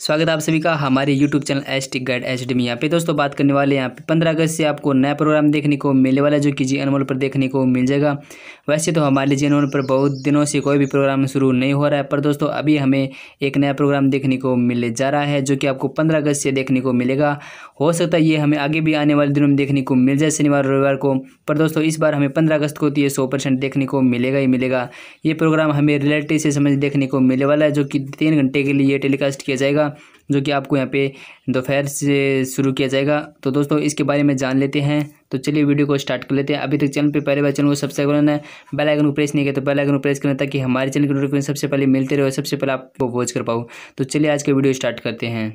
स्वागत आप सभी का हमारे YouTube channel H T guide H D यहाँ पे दोस्तों बात करने वाले यहाँ पे पंद्रह अगस्त से आपको नया प्रोग्राम देखने को मिलने वाला है जो कि जी अनमोल पर देखने को मिल जाएगा वैसे तो हमारे जी अनमोल पर बहुत दिनों से कोई भी प्रोग्राम शुरू नहीं हो रहा है पर दोस्तों अभी हमें एक नया प्रोग्राम देखने को मिलने जा रहा है जो कि आपको पंद्रह अगस्त से देखने को मिलेगा हो सकता है ये हमें आगे भी आने वाले दिनों में देखने को मिल जाए शनिवार रविवार को पर दोस्तों इस बार हमें पंद्रह अगस्त को तो ये सौ परसेंट देखने को मिलेगा ही मिलेगा ये प्रोग्राम हमें रिलेटिव से समझ देखने को मिलने वाला है जो कि तीन घंटे के लिए टेलीकास्ट किया जाएगा जाएगा जो कि आपको यहाँ पे दोपहर से शुरू किया जाएगा तो दोस्तों इसके बारे में जान लेते हैं तो चलिए वीडियो को स्टार्ट कर लेते हैं अभी तक चैनल पे पहले बार चैनल को सब्सक्राइब करना है बेल आइकन को प्रेस नहीं किया तो बेल आइकन को प्रेस करना ताकि हमारे चैनल के नोटिफिकेशन सबसे पहले मिलते रहे और सबसे पहले आपको वॉच कर पाओ तो चलिए आज का वीडियो स्टार्ट करते हैं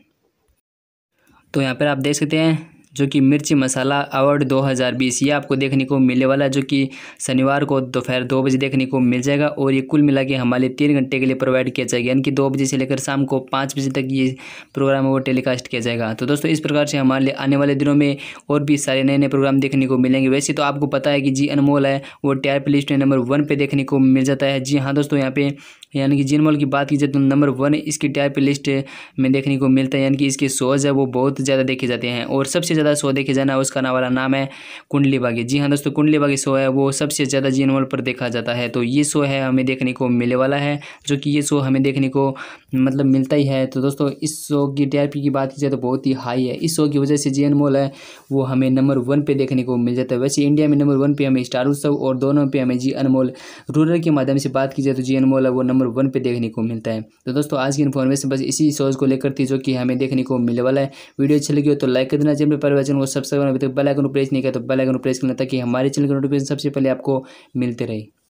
तो यहाँ पर आप देख सकते हैं जो कि मिर्ची मसाला अवार्ड 2020 ये आपको देखने को मिलने वाला है जो कि शनिवार को दोपहर दो बजे देखने को मिल जाएगा और ये कुल मिला के हमारे तीन घंटे के लिए प्रोवाइड किया जाएगा यानी कि दो बजे से लेकर शाम को पाँच बजे तक ये प्रोग्राम वो टेलीकास्ट किया जाएगा तो दोस्तों इस प्रकार से हमारे लिए आने वाले दिनों में और भी सारे नए नए प्रोग्राम देखने को मिलेंगे वैसे तो आपको पता है कि जी अनमोल है वो टी आर लिस्ट में नंबर वन पर देखने को मिल जाता है जी हाँ दोस्तों यहाँ पर यानी कि जिन मॉल की बात की जाए तो नंबर वन इसकी टाइप लिस्ट में देखने को मिलता है यानी कि इसके शोज़ है वो बहुत ज़्यादा देखे जाते हैं और सबसे ज़्यादा शो देखे जाना उसका ना वाला नाम है कुंडली बागी जी हाँ दोस्तों कुंडली बागी शो है वो सबसे ज़्यादा जिन मॉल पर देखा जाता है तो ये शो है हमें देखने को मिलने वाला है जो कि ये शो हमें देखने को मतलब मिलता ही है तो दोस्तों इस शो की टी की बात की जाए तो बहुत ही हाई है इस शो की वजह से जे मॉल है वो हमें नंबर वन पे देखने को मिल जाता है वैसे इंडिया में नंबर वन पर हमें स्टार उत्सव और दोनों पर हमें जी अनमोल रूरल के माध्यम से बात की जाए तो जी अनमोल है वो नंबर नंबर वन पे देखने को मिलता है तो दोस्तों आज की इन्फॉर्मेशन बस इसी शोज को लेकर थी जो कि हमें देखने को मिलने वाला है वीडियो अच्छी लगी हो तो लाइक कर देना चैनल पर वचन को सब्सक्राइब अभी तक बेलाइकन प्रेस नहीं किया तो बेलाइकन प्रेस करना ताकि हमारे चैनल का नोटिफिकेशन सबसे पहले आपको मिलते रहे